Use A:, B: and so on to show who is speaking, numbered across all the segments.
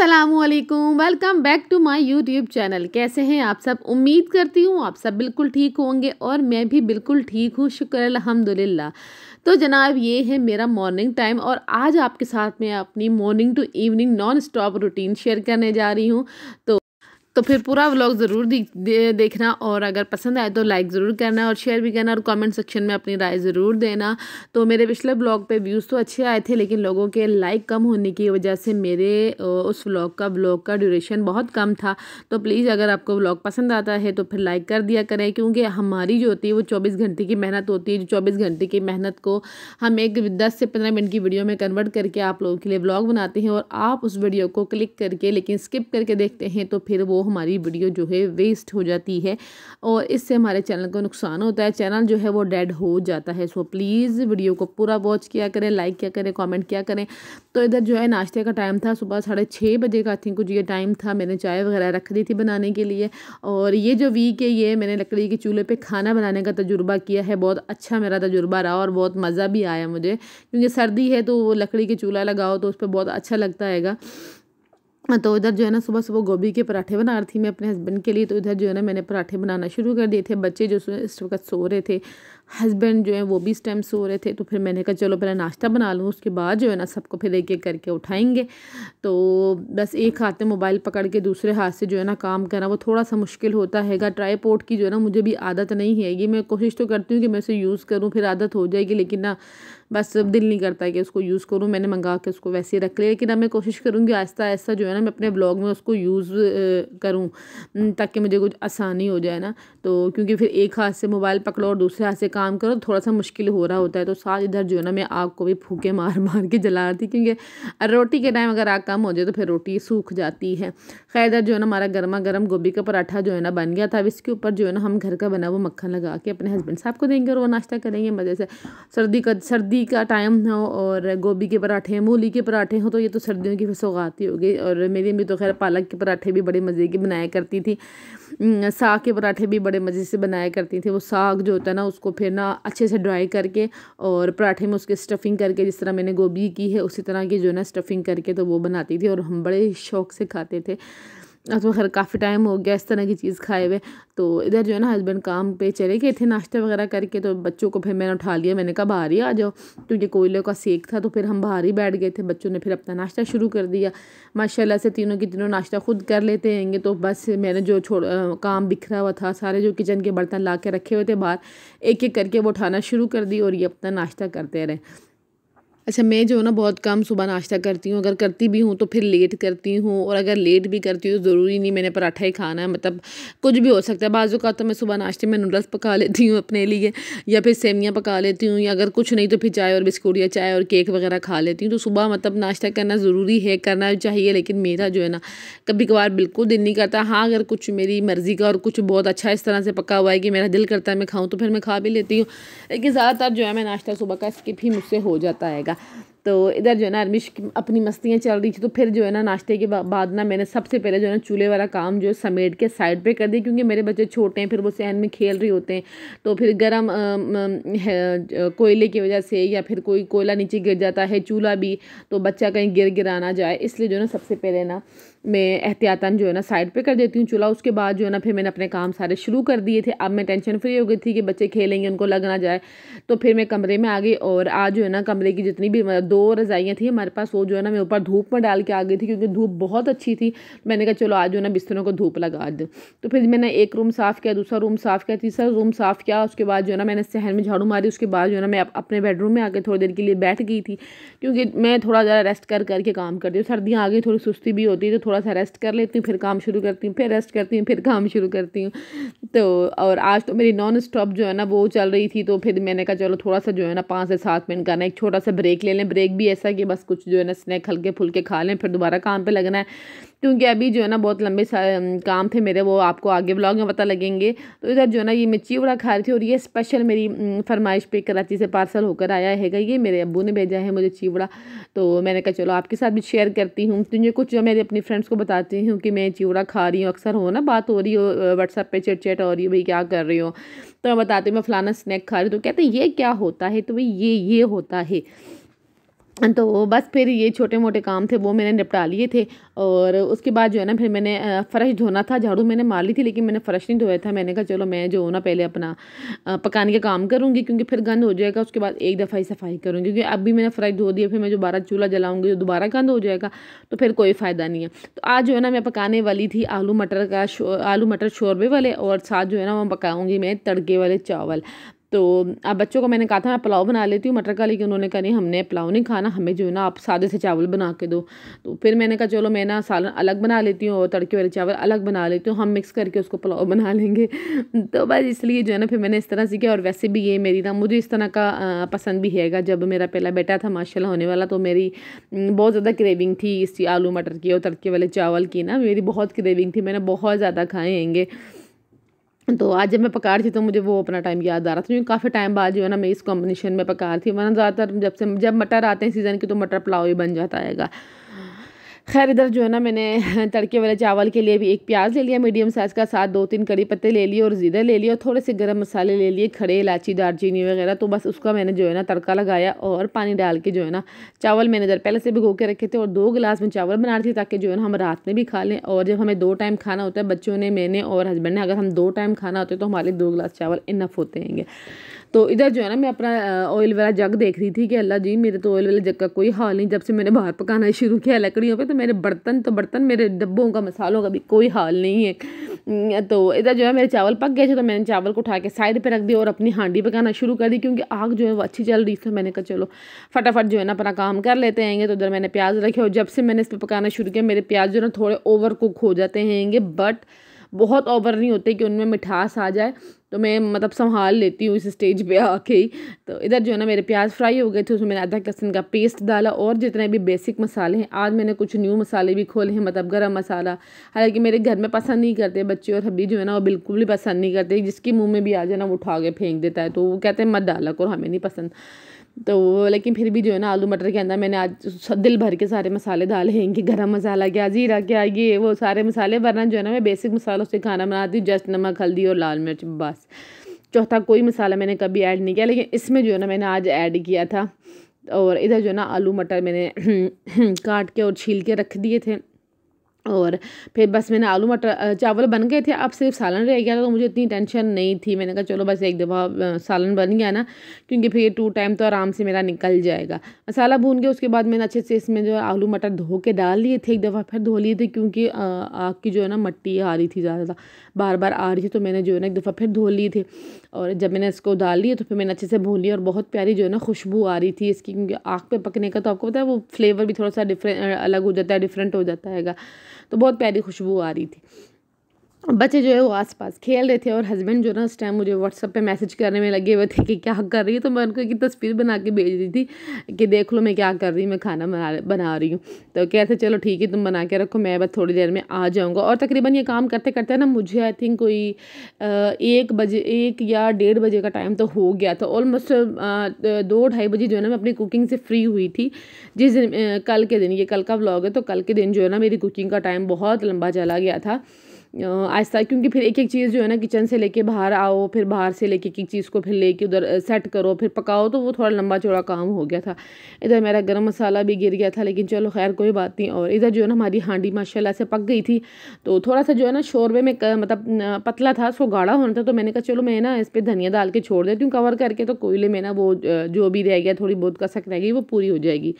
A: असलकुम welcome back to my YouTube channel कैसे हैं आप सब उम्मीद करती हूँ आप सब बिल्कुल ठीक होंगे और मैं भी बिल्कुल ठीक हूँ शुक्र अलहमदिल्ला तो जनाब ये है मेरा मॉर्निंग टाइम और आज आपके साथ मैं अपनी morning to evening non stop routine share करने जा रही हूँ तो तो फिर पूरा व्लॉग ज़रूर देखना और अगर पसंद आए तो लाइक ज़रूर करना और शेयर भी करना और कमेंट सेक्शन में अपनी राय ज़रूर देना तो मेरे पिछले ब्लॉग पे व्यूज़ तो अच्छे आए थे लेकिन लोगों के लाइक कम होने की वजह से मेरे उस व्लॉग का ब्लॉग का ड्यूरेशन बहुत कम था तो प्लीज़ अगर आपको व्लॉग पसंद आता है तो फिर लाइक कर दिया करें क्योंकि हमारी जो होती है वो चौबीस घंटे की मेहनत होती है जो चौबीस घंटे की मेहनत को हम एक दस से पंद्रह मिनट की वीडियो में कन्वर्ट करके आप लोगों के लिए ब्लॉग बनाते हैं और आप उस वीडियो को क्लिक करके लेकिन स्किप करके देखते हैं तो फिर वो वो हमारी वीडियो जो है वेस्ट हो जाती है और इससे हमारे चैनल को नुकसान होता है चैनल जो है वो डेड हो जाता है सो प्लीज़ वीडियो को पूरा वॉच किया करें लाइक किया करें कमेंट किया करें तो इधर जो है नाश्ते का टाइम था सुबह साढ़े छः बजे का आई थिंक कुछ ये टाइम था मैंने चाय वगैरह रख दी थी बनाने के लिए और ये जो वीक है ये मैंने लकड़ी के चूल्हे पर खाना बनाने का तजुर्बा किया है बहुत अच्छा मेरा तजुर्बा रहा और बहुत मज़ा भी आया मुझे क्योंकि सर्दी है तो वो लकड़ी के चूल्हा लगाओ तो उस पर बहुत अच्छा लगता है हाँ, तो इधर जो है ना सुबह सुबह गोभी के पराठे बना रही थी मैं अपने हस्बैंड के लिए तो इधर जो है ना मैंने पराठे बनाना शुरू कर दिए थे बच्चे जो इस वक्त सो रहे थे हस्बैंड जो है वो भी इस टाइम सो रहे थे तो फिर मैंने कहा चलो पहले नाश्ता बना लूँ उसके बाद जो है ना सबको फिर एक एक करके उठाएंगे तो बस एक हाथ में मोबाइल पकड़ के दूसरे हाथ से जो है ना काम करना वो थोड़ा सा मुश्किल होता हैगा ट्राईपोर्ट की जो है ना मुझे भी आदत नहीं है ये मैं कोशिश तो करती हूँ कि मैं उसे यूज़ करूँ फिर आदत हो जाएगी लेकिन ना बस दिल नहीं करता कि उसको यूज़ करूँ मैंने मंगा के उसको वैसे ही रख लिया लेकिन अब मैं कोशिश करूँगी आहिस्ता आहिस्ता जो है ना मैं अपने ब्लॉग में उसको यूज़ करूँ ताकि मुझे कुछ आसानी हो जाए ना तो क्योंकि फिर एक हाथ से मोबाइल पकड़ो और दूसरे हाथ से काम करो थोड़ा सा मुश्किल हो रहा होता है तो साथ इधर जो है ना मैं आग को भी फूके मार मार के जला रही थी क्योंकि रोटी के टाइम अगर आग कम हो जाए तो फिर रोटी सूख जाती है खैर इधर जो है ना हमारा गर्मा गर्म गोभी का पराठा जो है ना बन गया था अब इसके ऊपर जो है ना हम घर का बना वो मक्खन लगा के अपने हस्बैंड साहब को देंगे और वो नाश्ता करेंगे मज़े से सर्दी का सर्दी का टाइम हो और गोभी के पराठे मूली के पराठे हो तो ये तो सर्दियों की सौगात ही हो गई और मेरी अम्मी तो खैर पालक के पराठे भी बड़े मज़े के बनाया करती थी साग के पराठे भी बड़े मज़े से बनाया करती थी वो साग जो होता है ना उसको फिर ना अच्छे से ड्राई करके और पराठे में उसके स्टफ़िंग करके जिस तरह मैंने गोभी की है उसी तरह की जो है ना स्टफ़िंग करके तो वो बनाती थी और हम बड़े शौक़ से खाते थे अब तो खैर काफ़ी टाइम हो गया इस तरह की चीज़ खाए हुए तो इधर जो है ना हस्बैंड काम पे चले गए थे नाश्ता वगैरह करके तो बच्चों को फिर मैंने उठा लिया मैंने कहा बाहर ही आ जाओ तो ये कोयले का सेक था तो फिर हम बाहर ही बैठ गए थे बच्चों ने फिर अपना नाश्ता शुरू कर दिया माशाला से तीनों के तीनों नाश्ता खुद कर लेते हैंगे तो बस मैंने जो छोड़ काम बिखरा हुआ था सारे जो किचन के बर्तन ला के रखे हुए थे बाहर एक एक करके वो उठाना शुरू कर दी और ये अपना नाश्ता करते रहे अच्छा मैं जो है ना बहुत कम सुबह नाश्ता करती हूँ अगर करती भी हूँ तो फिर लेट करती हूँ और अगर लेट भी करती हूँ तो ज़रूरी नहीं मैंने पराठा ही खाना है मतलब कुछ भी हो सकता है बाज़ू का तो मैं सुबह नाश्ते में नूडल्स पका लेती हूँ अपने लिए या फिर सेवियाँ पका लेती हूँ या अगर कुछ नहीं तो फिर चाय और बिस्कुट या चाय और केक वगैरह खा लेती हूँ तो सुबह मतलब नाश्ता करना ज़रूरी है करना चाहिए लेकिन मेरा जो है ना कभी कभार बिल्कुल दिल नहीं करता हाँ अगर कुछ मेरी मर्ज़ी का और कुछ बहुत अच्छा इस तरह से पका हुआ है कि मेरा दिल करता है मैं खाऊँ तो फिर मैं खा भी लेती हूँ लेकिन ज़्यादातर जो है मैं नाश्ता सुबह का स्किप ही मुझसे हो जाता है का तो इधर जो है ना अरमिश अपनी मस्तियाँ चल रही थी तो फिर जो है ना नाश्ते के बाद ना मैंने सबसे पहले जो है ना चूल्हे वाला काम जो समेट के साइड पे कर दिया क्योंकि मेरे बच्चे छोटे हैं फिर वो सहन में खेल रहे होते हैं तो फिर गर्म कोयले की वजह से या फिर कोई कोयला नीचे गिर जाता है चूल्हा भी तो बच्चा कहीं गिर गिराना जाए इसलिए जो है ना सबसे पहले ना मैं एहतियातन जो है ना साइड पे कर देती हूँ चूल्हा उसके बाद जो है ना फिर मैंने अपने काम सारे शुरू कर दिए थे अब मैं टेंशन फ्री हो गई थी कि बच्चे खेलेंगे उनको लग ना जाए तो फिर मैं कमरे में आ गई और आज जो है ना कमरे की जितनी भी दो रज़ाइयाँ थी हमारे पास वो जो है ना मैं ऊपर धूप में डाल के आ गई थी क्योंकि धूप बहुत अच्छी थी मैंने कहा चलो आज जो है ना बिस्तरों को धूप लगा दूँ तो फिर मैंने एक रूम साफ़ किया दूसरा रूम साफ़ किया तीसरा रूम साफ़ किया उसके बाद जो है ना मैंने सहन में झाड़ू मारी उसके बाद जो है ना मैं अपने बेडरूम में आकर थोड़ी देर के लिए बैठ गई थी क्योंकि मैं थोड़ा ज़रा रेस्ट कर करके काम करती हूँ सर्दियाँ आ गई थोड़ी सुस्ती भी होती है तो थोड़ा सा रेस्ट कर लेती हूँ फिर काम शुरू करती हूँ फिर रेस्ट करती हूँ फिर काम शुरू करती हूँ तो और आज तो मेरी नॉन स्टॉप जो है ना वो चल रही थी तो फिर मैंने कहा चलो थोड़ा सा जो है ना पाँच से सात मिनट करना एक छोटा सा ब्रेक ले लें ब्रेक भी ऐसा कि बस कुछ जो है ना स्नैक हल्के फुल्के खा लें फिर दोबारा काम पर लगना है क्योंकि अभी जो है ना बहुत लंबे काम थे मेरे वो आपको आगे ब्लॉग में पता लगेंगे तो इधर जो है ना ये मैं चिवड़ा खा रही थी और ये स्पेशल मेरी फरमाइश पे कराची से पार्सल होकर आया है ये मेरे अबू ने भेजा है मुझे चिवड़ा तो मैंने कहा चलो आपके साथ भी शेयर करती हूँ तो ये कुछ जो मेरे अपनी फ्रेंड्स को बताती हूँ कि मैं चिवड़ा खा रही हूँ अक्सर हो ना बात हो रही हो व्हाट्सअप पर चिट चट हो रही हो भाई क्या कर रही हो तो मैं बताती हूँ मैं फ़लाना स्नैक खा रही हूँ तो कहते ये क्या होता है तो भाई ये ये होता है तो बस फिर ये छोटे मोटे काम थे वो मैंने निपटा लिए थे और उसके बाद जो है ना फिर मैंने फ़र्श धोना था झाड़ू मैंने मार ली थी लेकिन मैंने फ़र्श नहीं धोया था मैंने कहा चलो मैं जो ना पहले अपना पकाने का काम करूँगी क्योंकि फिर गंद हो जाएगा उसके बाद एक दफ़ा ही सफाई करूँगी क्योंकि अब भी मैंने फ़र्श धो दिया फिर मैं दोबारा चूल्हा जलाऊँगी तो दोबारा गंद हो जाएगा तो फिर कोई फ़ायदा नहीं है तो आज जो है ना मैं पकाने वाली थी आलू मटर का आलू मटर शोरबे वाले और साथ जो है ना वो पकाऊँगी मैं तड़के वाले चावल तो अब बच्चों को मैंने कहा था मैं पुलाव बना लेती हूँ मटर का लेकिन उन्होंने कहा नहीं हमने पुलाव नहीं खाना हमें जो है ना आप सादे से चावल बना के दो तो फिर मैंने कहा चलो मैं ना सालन अलग बना लेती हूँ और तड़के वाले चावल अलग बना लेती हूँ हम मिक्स करके उसको पुलाव बना लेंगे तो बस इसलिए जो है ना फिर मैंने इस तरह सीखे और वैसे भी ये मेरी ना मुझे इस तरह का पसंद भी हैगा जब मेरा पहला बेटा था माशाला होने वाला तो मेरी बहुत ज़्यादा क्रेविंग थी इस आलू मटर की और तड़के वाले चावल की ना मेरी बहुत क्रेविंग थी मैंने बहुत ज़्यादा खाए हैंगे तो आज जब मैं पका रही थी तो मुझे वो अपना टाइम याद आ रहा था क्योंकि काफ़ी टाइम बाद जो है ना मैं इस कॉम्बिनेशन में पका रही थी वरना ज़्यादातर जब से जब मटर आते हैं सीज़न के तो मटर पुलाव ही बन जाता है खैर इधर जो है ना मैंने तड़के वाले चावल के लिए भी एक प्याज ले लिया मीडियम साइज़ का साथ दो तीन कड़ी पत्ते ले लिए और ज़ीरा ले लिया और थोड़े से गर्म मसाले ले लिए खड़े इलायची दालचीनी वगैरह तो बस उसका मैंने जो है ना तड़का लगाया और पानी डाल के जो है ना चावल मैंने इधर पहले से भिगो के रखे थे और दो गिलास में चावल बना रही थी ताकि जो है ना हम रात में भी खा लें और जब हमें दो टाइम खाना होता है बच्चों ने मैंने और हस्बैंड ने अगर हम दो टाइम खाना होता है तो हमारे दो गिलास चावल इनफ होते हैं तो इधर जो है ना मैं अपना ऑयल वाला जग देख रही थी कि अल्लाह जी मेरे तो ऑयल वाले जग का कोई हाल नहीं जब से मैंने बाहर पकाना शुरू किया लकड़ियों पे तो मेरे बर्तन तो बर्तन मेरे डब्बों का मसालों का भी कोई हाल नहीं है तो इधर जो है मेरे चावल पक गए थे तो मैंने चावल को उठा के साइड पर रख दिया और अपनी हांडी पकाना शुरू कर दी क्योंकि आग जो है वो अच्छी चल रही थी तो मैंने कहा चलो फटाफट जो है ना अपना काम कर लेते हैंगे तो उधर मैंने प्याज रखे और जब से मैंने इस पर पकाना शुरू किया मेरे प्याज जो है ना थोड़े ओवर कुक हो जाते हैंगे बट बहुत ओवर नहीं होते कि उनमें मिठास आ जाए तो मैं मतलब संभाल लेती हूँ इस स्टेज पे आके ही तो इधर जो है ना मेरे प्याज फ्राई हो गए थे उसमें मैंने आधा लहसुन का पेस्ट डाला और जितने भी बेसिक मसाले हैं आज मैंने कुछ न्यू मसाले भी खोले हैं मतलब गरम मसाला हालांकि मेरे घर में पसंद नहीं करते बच्चे और हबी जो है ना वो बिल्कुल भी पसंद नहीं करते जिसके मुँह में भी आ जाए ना वो उठा के फेंक देता है तो वो कहते हैं मत डाला करो हमें नहीं पसंद तो लेकिन फिर भी जो है ना आलू मटर के अंदर मैंने आज दिल भर के सारे मसाले डाले हैं कि गरम मसाला क्या जीरा क्या ये वो सारे मसाले वरना जो है ना मैं बेसिक मसालों से खाना बनाती हूँ जस्ट नमक हल्दी और लाल मिर्च बस चौथा कोई मसाला मैंने कभी ऐड नहीं किया लेकिन इसमें जो है ना मैंने आज ऐड किया था और इधर जो है ना आलू मटर मैंने काट के और छील के रख दिए थे और फिर बस मैंने आलू मटर चावल बन गए थे अब सिर्फ सालन रह गया था तो मुझे इतनी टेंशन नहीं थी मैंने कहा चलो बस एक दफ़ा सालन बन गया ना क्योंकि फिर टू टाइम तो आराम से मेरा निकल जाएगा मसाला भून के उसके बाद मैंने अच्छे से इसमें जो आलू मटर धो के डाल लिए थे एक दफ़ा फिर धो लिए थे क्योंकि आग की जो है ना मट्टी आ रही थी ज़्यादा बार बार आ रही थी तो मैंने जो है ना एक दफ़ा फिर धो लिए थे और जब मैंने इसको डाल लिया तो फिर मैंने अच्छे से भून लिया और बहुत प्यारी जो है ना खुशबू आ रही थी इसकी क्योंकि आँख पर पकने का तो आपको पता है वो फ्लेवर भी थोड़ा सा डिफरेंट अलग हो जाता है डिफरेंट हो जाता है तो बहुत प्यारी खुशबू आ रही थी बच्चे जो है वो आसपास खेल रहे थे और हस्बैंड जो ना उस टाइम मुझे व्हाट्सअप पे मैसेज करने में लगे हुए थे कि क्या कर रही है तो मैं उनको एक तस्वीर बना के भेज रही थी कि देख लो मैं क्या कर रही हूँ मैं खाना बना बना रही हूँ तो कहते चलो ठीक है तुम बना के रखो मैं बस थोड़ी देर में आ जाऊँगा और तकरीबन ये काम करते करते ना मुझे आई थिंक कोई एक बजे एक या डेढ़ बजे का टाइम तो हो गया था ऑलमोस्ट दो ढाई बजे जो है ना मैं अपनी कुकिंग से फ्री हुई थी जिस दिन कल के दिन ये कल का ब्लॉग है तो कल के दिन जो है ना मेरी कुकिंग का टाइम बहुत लंबा चला गया था आहिस्ता क्योंकि फिर एक एक चीज़ जो है ना किचन से लेके बाहर आओ फिर बाहर से लेके एक एक चीज़ को फिर लेके उधर सेट करो फिर पकाओ तो वो थोड़ा लंबा चौड़ा काम हो गया था इधर मेरा गर्म मसाला भी गिर गया था लेकिन चलो खैर कोई बात नहीं और इधर जो है ना हमारी हांडी माशाल्लाह से पक गई थी तो थोड़ा सा जो है ना शोरबे में मतलब पतला था सो गाढ़ा होना था तो मैंने कहा चलो मैं ना इस पर धनिया डाल के छोड़ देती हूँ कवर करके तो कोयले में ना वो जो भी रह गया थोड़ी बहुत कसक रह गई वो पूरी हो जाएगी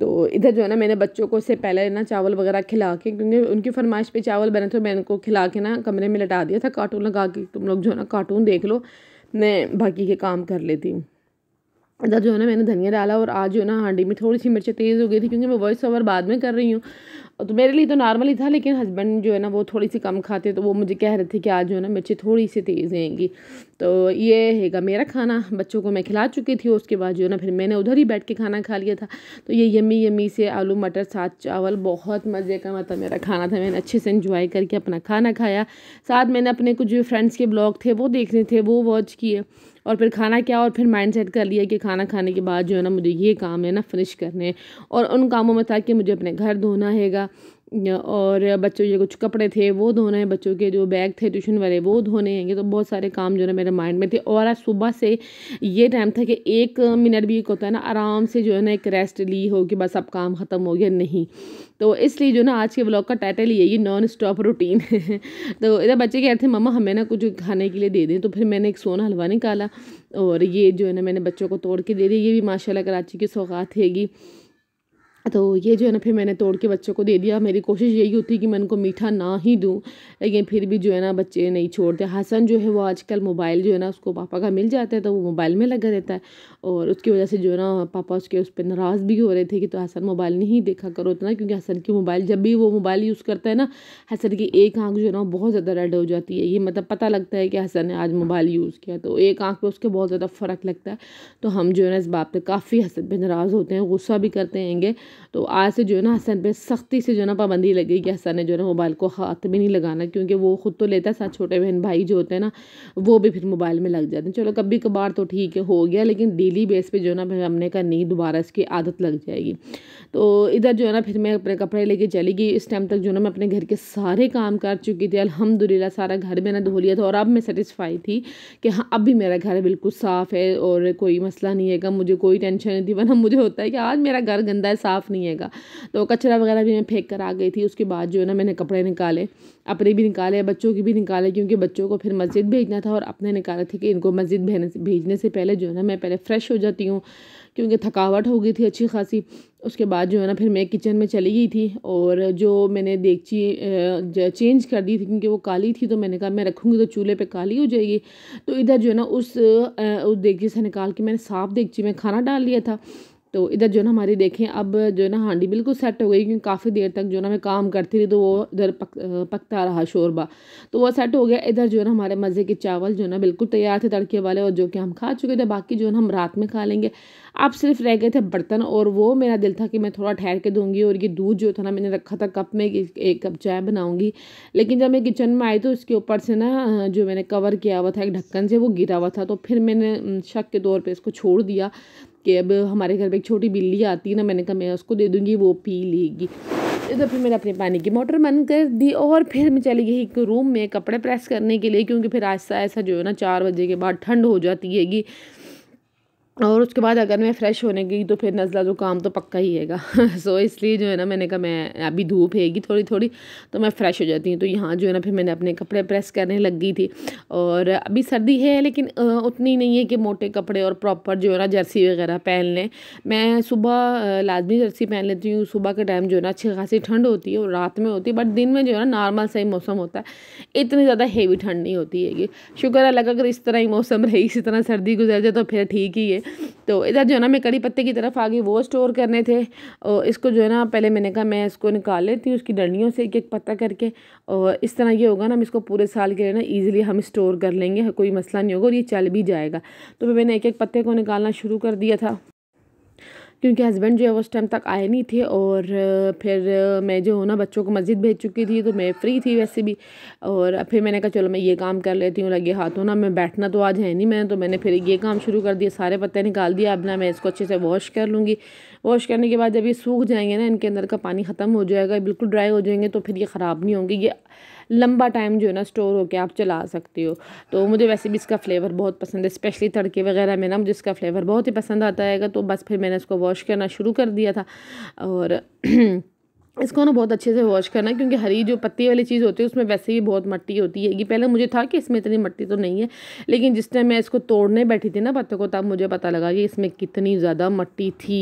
A: तो इधर जो है ना मैंने बच्चों को इससे पहले ना चावल वगैरह खिला के क्योंकि उनकी फरमाइश पे चावल बने थे मैंने उनको तो खिला के ना कमरे में लटा दिया था कार्टून लगा के तुम लोग जो है ना कार्टून देख लो मैं बाकी के काम कर लेती हूँ इधर मतलब जो है ना मैंने धनिया डाला और आज जो है ना हांडी में थोड़ी सी मिर्चें तेज़ हो गई थी क्योंकि मैं वॉइस ओवर बाद में कर रही हूँ तो मेरे लिए तो नॉर्मल ही था लेकिन हस्बैंड जो है ना वो थोड़ी सी कम खाते तो वो मुझे कह रहे थे कि आज जो है ना मिर्चें थोड़ी सी तेज़ रहेंगी तो ये हैगा मेरा खाना बच्चों को मैं खिला चुकी थी उसके बाद जो है ना फिर मैंने उधर ही बैठ के खाना खा लिया था तो ये यमी यमी से आलू मटर साथ चावल बहुत मज़े का मतलब मेरा खाना था मैंने अच्छे से इंजॉय करके अपना खाना खाया साथ मैंने अपने कुछ फ्रेंड्स के ब्लॉग थे वो देख रहे थे वो वॉच किए और फिर खाना क्या और फिर माइंड सेट कर लिया कि खाना खाने के बाद जो है ना मुझे ये काम है ना फिनिश करने और उन कामों में था कि मुझे अपने घर धोना हैगा और बच्चों के कुछ कपड़े थे वो धोने हैं बच्चों के जो बैग थे ट्यूशन वाले वो धोने हैं ये तो बहुत सारे काम जो है मेरे माइंड में थे और आज सुबह से ये टाइम था कि एक मिनट भी एक होता है ना आराम से जो है ना एक रेस्ट ली हो कि बस अब काम ख़त्म हो गया नहीं तो इसलिए जो ना आज के ब्लॉग का टाइटल ही ये नॉन स्टॉप रूटीन है तो इधर बच्चे कह रहे थे मम्मा हमें ना कुछ खाने के लिए दे दें तो फिर मैंने एक सोना हलवा निकाला और ये जो है ना मैंने बच्चों को तोड़ के दे दी ये भी माशाल्लाह कराची की सौगात हैगी तो ये जो है ना फिर मैंने तोड़ के बच्चों को दे दिया मेरी कोशिश यही होती कि मैं उनको मीठा ना ही दूँ लेकिन फिर भी जो है ना बच्चे नहीं छोड़ते हसन जो है वो आजकल मोबाइल जो है ना उसको पापा का मिल जाता है तो वो मोबाइल में लगा रहता है और उसकी वजह से जो है ना पापा उसके उस पर नाराज़ भी हो रहे थे कि तो हसन मोबाइल नहीं देखा करो उतना क्योंकि हसन की मोबाइल जब भी वो मोबाइल यूज़ करता है ना हसन की एक आँख जो है ना बहुत ज़्यादा रेड हो जाती है ये मतलब पता लगता है कि हसन ने आज मोबाइल यूज़ किया तो एक आँख पर उसके बहुत ज़्यादा फ़र्क लगता है तो हम जो है ना इस बात पर काफ़ी हसन पर नाराज़ होते हैं गुस्सा भी करते हैंगे तो आज से जो है ना हसन पे सख्ती से जो है ना पाबंदी लगी कि हसन ने जो है ना मोबाइल को हाथ में नहीं लगाना क्योंकि वो ख़ुद तो लेता है साथ छोटे बहन भाई जो होते हैं ना वो भी फिर मोबाइल में लग जाते हैं चलो कभी कभार तो ठीक है हो गया लेकिन डेली बेस पर जो है ना फिर हमने कहा नहीं दोबारा इसकी आदत लग जाएगी तो इधर जो है ना फिर मैं अपने कपड़े लेके चली गई इस टाइम तक जो है ना मैं अपने घर के सारे काम कर चुकी थी अलहमदिल्ला सारा घर मैंने धो लिया था और अब मैं सेटिस्फाई थी कि हाँ अब भी मेरा घर बिल्कुल साफ़ है और कोई मसला नहीं है मुझे कोई टेंशन नहीं थी वरना मुझे होता है कि आज मेरा घर गंदा है साफ़ साफ़ नहीं हैगा तो कचरा वगैरह भी मैं फेंक कर आ गई थी उसके बाद जो है ना मैंने कपड़े निकाले अपने भी निकाले बच्चों के भी निकाले क्योंकि बच्चों को फिर मस्जिद भेजना था और अपने निकाले थे कि इनको मस्जिद भेजने से भेजने से पहले जो है ना मैं पहले फ़्रेश हो जाती हूँ क्योंकि थकावट हो गई थी अच्छी खासी उसके बाद जो है ना फिर मैं किचन में चली गई थी और जो मैंने देखची चेंज कर दी थी क्योंकि वो काली थी तो मैंने कहा मैं रखूँगी तो चूल्हे पे काली हो जाएगी तो इधर जो है ना उस उस देखची से निकाल के मैंने साफ देखची मैं खाना डाल लिया था तो इधर जो ना हमारी देखें अब जो ना हांडी बिल्कुल सेट हो गई क्योंकि काफ़ी देर तक जो ना मैं काम करती रही तो वो इधर पक, पकता रहा शोरबा तो वो सेट हो गया इधर जो ना हमारे मज़े के चावल जो ना बिल्कुल तैयार थे तड़के वाले और जो कि हम खा चुके थे बाकी जो ना हम रात में खा लेंगे अब सिर्फ रह गए थे बर्तन और वो मेरा दिल था कि मैं थोड़ा ठहर के दूंगी और ये दूध जो था ना मैंने रखा था कप में एक कप चाय बनाऊँगी लेकिन जब मैं किचन में आई तो उसके ऊपर से ना जो मैंने कवर किया हुआ था एक ढक्कन से वो गिरा हुआ था तो फिर मैंने शक के तौर पर इसको छोड़ दिया कि अब हमारे घर में एक छोटी बिल्ली आती है ना मैंने कहा मैं उसको दे दूँगी वो पी लेगी तो फिर मैंने अपने पानी की मोटर बंद कर दी और फिर मैं चली गई एक रूम में कपड़े प्रेस करने के लिए क्योंकि फिर ऐसा ऐसा जो है ना चार बजे के बाद ठंड हो जाती हैगी और उसके बाद अगर मैं फ़्रेश होने गई तो फिर नज़ला ज़ुकाम तो, तो पक्का ही हैगा सो so, इसलिए जो है ना मैंने कहा मैं अभी धूप हैगी थोड़ी थोड़ी तो मैं फ़्रेश हो जाती हूँ तो यहाँ जो है ना फिर मैंने अपने कपड़े प्रेस करने लग गई थी और अभी सर्दी है लेकिन उतनी नहीं है कि मोटे कपड़े और प्रॉपर जो है ना जर्सी वगैरह पहन लें मैं सुबह लाजमी जर्सी पहन लेती हूँ सुबह के टाइम जो है ना अच्छी खासी ठंड होती है और रात में होती है बट दिन में जो है ना नॉर्मल सही मौसम होता है इतनी ज़्यादा हेवी ठंड नहीं होती है शुक्र अलग अगर इस तरह ही मौसम रही इसी तरह सर्दी गुजर जाए तो फिर ठीक ही है तो इधर जो है ना मैं कड़ी पत्ते की तरफ आ गई वो स्टोर करने थे और इसको जो है ना पहले मैंने कहा मैं इसको निकाल लेती हूँ उसकी डंडियों से एक एक पत्ता करके और इस तरह ये होगा ना हम इसको पूरे साल के लिए ना ईज़िली हम स्टोर कर लेंगे कोई मसला नहीं होगा और ये चल भी जाएगा तो मैंने एक एक पत्ते को निकालना शुरू कर दिया था क्योंकि हस्बैंड जो है उस टाइम तक आए नहीं थे और फिर मैं जो हूँ ना बच्चों को मस्जिद भेज चुकी थी तो मैं फ़्री थी वैसे भी और फिर मैंने कहा चलो मैं ये काम कर लेती हूँ लगे हाथों ना मैं बैठना तो आज है नहीं मैंने तो मैंने फिर ये काम शुरू कर दिया सारे पत्ते निकाल दिया अब ना मैं इसको अच्छे से वॉश कर लूँगी वॉश करने के बाद जब ये सूख जाएंगे ना इनके अंदर का पानी ख़त्म हो जाएगा बिल्कुल ड्राई हो जाएंगे तो फिर ये ख़राब नहीं होंगे ये लंबा टाइम जो है ना स्टोर होकर आप चला सकते हो तो मुझे वैसे भी इसका फ्लेवर बहुत पसंद है स्पेशली तड़के वगैरह में ना मुझे इसका फ्लेवर बहुत ही पसंद आता है तो बस फिर मैंने इसको वॉश करना शुरू कर दिया था और इसको ना बहुत अच्छे से वॉश करना क्योंकि हरी जो पत्ती वाली चीज़ होती है उसमें वैसे ही बहुत मट्टी होती है कि पहले मुझे था कि इसमें इतनी मट्टी तो नहीं है लेकिन जिस टाइम मैं इसको तोड़ने बैठी थी ना पत्ते को तब मुझे पता लगा कि इसमें कितनी ज़्यादा मट्टी थी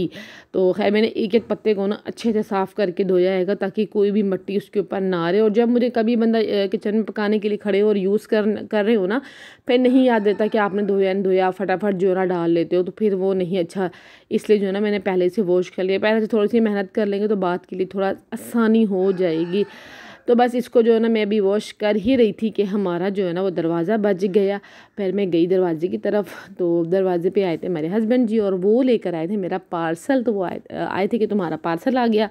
A: तो खैर मैंने एक एक पत्ते को ना अच्छे से साफ़ करके धोया है ताकि कोई भी मट्टी उसके ऊपर ना रहे और जब मुझे कभी बंदा किचन में पकाने के लिए खड़े हो और यूज़ कर कर रहे हो ना फिर नहीं याद रहता कि आपने धोया नहीं धोया फटाफट जो ना डाल लेते हो तो फिर वो नहीं अच्छा इसलिए जो है ना मैंने पहले से वॉश कर लिया पहले से थोड़ी सी मेहनत कर लेंगे तो बाद के लिए थोड़ा आसानी हो जाएगी तो बस इसको जो है ना मैं भी वॉश कर ही रही थी कि हमारा जो है ना वो दरवाज़ा बज गया फिर मैं गई दरवाजे की तरफ तो दरवाजे पे आए थे मेरे हस्बैंड जी और वो लेकर आए थे मेरा पार्सल तो वो आए आए थे कि तुम्हारा पार्सल आ गया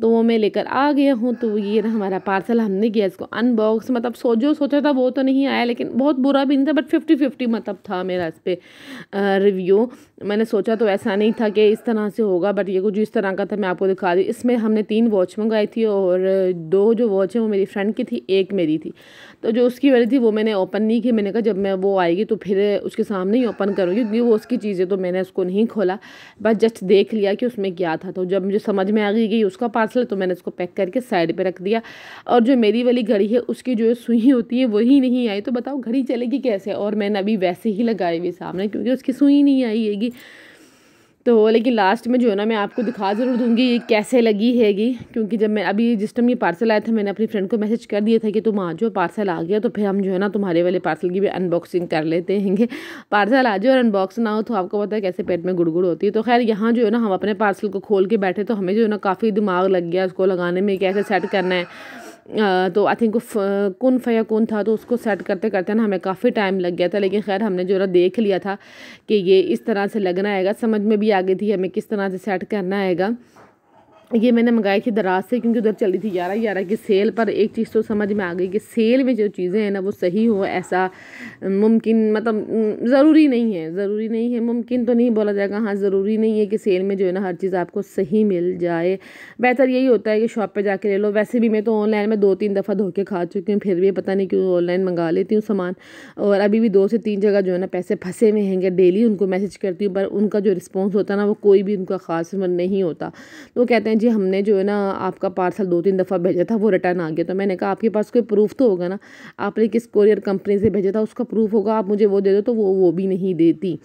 A: तो वो मैं लेकर आ गया हूँ तो ये ना हमारा पार्सल हमने किया इसको अनबॉक्स मतलब सो जो सोचा था वो तो नहीं आया लेकिन बहुत बुरा भी नहीं था बट फिफ्टी फिफ्टी मतलब था मेरा इस पर रिव्यू मैंने सोचा तो ऐसा नहीं था कि इस तरह से होगा बट ये कुछ इस तरह का था मैं आपको दिखा दी इसमें हमने तीन वॉच मंगाई थी और दो जो वॉच वॉच है वो मेरी फ्रेंड की थी एक मेरी थी तो जो उसकी वाली थी वो मैंने ओपन नहीं की मैंने कहा जब मैं वो आएगी तो फिर उसके सामने ही ओपन करूँगी क्योंकि वो उसकी चीज़ें तो मैंने उसको नहीं खोला बस जस्ट देख लिया कि उसमें क्या था तो जब मुझे समझ में आ गई कि उसका पार्सल तो मैंने उसको पैक करके साइड पर रख दिया और जो मेरी वाली घड़ी है उसकी जो सुई होती है वही नहीं आई तो बताओ घड़ी चलेगी कैसे और मैंने अभी वैसे ही लगाई हुई सामने क्योंकि उसकी सुई नहीं आई हैगी तो लेकिन लास्ट में जो है ना मैं आपको दिखा ज़रूर दूंगी ये कैसे लगी हैगी क्योंकि जब मैं अभी जिस टाइम ये पार्सल आया था मैंने अपनी फ्रेंड को मैसेज कर दिया था कि तुम आ जाओ पार्सल आ गया तो फिर हम जो है ना तुम्हारे वाले पार्सल की भी अनबॉक्सिंग कर लेते हैं पार्सल आ जाओ और अनबॉक्स ना हो तो आपको पता है कैसे पेट में गुड़गुड़ होती है तो खैर यहाँ जो है ना हम अपने पार्सल को खोल के बैठे तो हमें जो है ना काफ़ी दिमाग लग गया उसको लगाने में कैसे सेट करना है तो आई थिंक कन फ़या कन था तो उसको सेट करते करते ना हमें काफ़ी टाइम लग गया था लेकिन खैर हमने जो देख लिया था कि ये इस तरह से लगना आएगा समझ में भी आ गई थी हमें किस तरह से सेट करना आएगा ये मैंने मंगाई थी दराज से क्योंकि उधर चली थी ग्यारह ग्यारह की सेल पर एक चीज़ तो समझ में आ गई कि सेल में जो चीज़ें हैं ना वो सही हो ऐसा मुमकिन मतलब ज़रूरी नहीं है ज़रूरी नहीं है मुमकिन तो नहीं बोला जाएगा हाँ ज़रूरी नहीं है कि सेल में जो है ना हर चीज़ आपको सही मिल जाए बेहतर यही होता है कि शॉप पर जा ले लो वैसे भी मैं तो ऑनलाइन में दो तीन दफ़ा के खा चुकी हूँ फिर भी पता नहीं क्यों ऑनलाइन मंगा लेती हूँ सामान और अभी भी दो से तीन जगह जो है ना पैसे फंसे हुए हैंगे डेली उनको मैसेज करती हूँ पर उनका जो रिस्पॉन्स होता है ना वो कोई भी उनका खास नहीं होता तो कहते हैं हैं जी हमने जो है ना आपका पार्सल दो तीन दफ़ा भेजा था वो रिटर्न आ गया तो मैंने कहा आपके पास कोई प्रूफ तो होगा ना आपने किस कोरियर कंपनी से भेजा था उसका प्रूफ होगा आप मुझे वो दे दो तो वो वो भी नहीं देती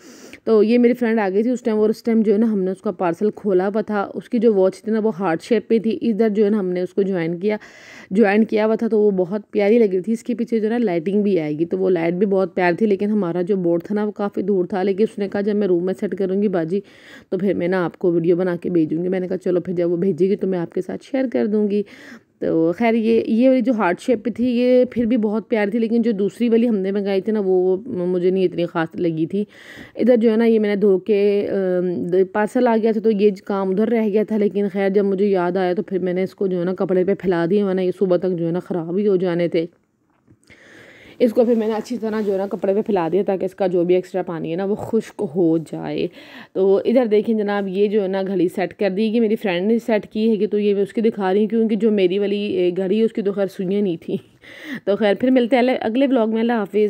A: तो ये मेरी फ्रेंड आ गई थी उस टाइम और उस टाइम जो है ना हमने उसका पार्सल खोला हुआ था उसकी जो वॉच थी ना वो हार्ड शेप पर थी इधर जो है ना हमने उसको ज्वाइन किया ज्वाइन किया हुआ था तो वो बहुत प्यारी लगी थी इसके पीछे जो है ना लाइटिंग भी आएगी तो वो लाइट भी बहुत प्यारी थी लेकिन हमारा जो बोर्ड था ना वो काफ़ी दूर था लेकिन उसने कहा जब मैं रूम में सेट करूँगी बाजी तो फिर मैं ना आपको वीडियो बना के भेजूँगी मैंने कहा चलो फिर जब वो भेजेगी तो मैं आपके साथ शेयर कर दूँगी तो खैर ये ये वाली जो हार्ट शेप थी ये फिर भी बहुत प्यारी थी लेकिन जो दूसरी वाली हमने मंगाई थी ना वो मुझे नहीं इतनी ख़ास लगी थी इधर जो है ना ये मैंने धो के पार्सल आ गया था तो ये काम उधर रह गया था लेकिन खैर जब मुझे याद आया तो फिर मैंने इसको जो है ना कपड़े पे फैला दिया वरना ये सुबह तक जो है ना ख़राब ही हो जाने थे इसको फिर मैंने अच्छी तरह जो है ना कपड़े पे फैला दिया ताकि इसका जो भी एक्स्ट्रा पानी है ना वो खुश्क हो जाए तो इधर देखें जनाब ये जो है ना घड़ी सेट कर दी कि मेरी फ्रेंड ने सेट की है कि तो ये मैं उसकी दिखा रही हूँ क्योंकि जो मेरी वाली घड़ी है उसकी तो खैर सुइयाँ नहीं थी तो खैर फिर मिलते हैं अगले ब्लॉग में अल्लाह हाफिज़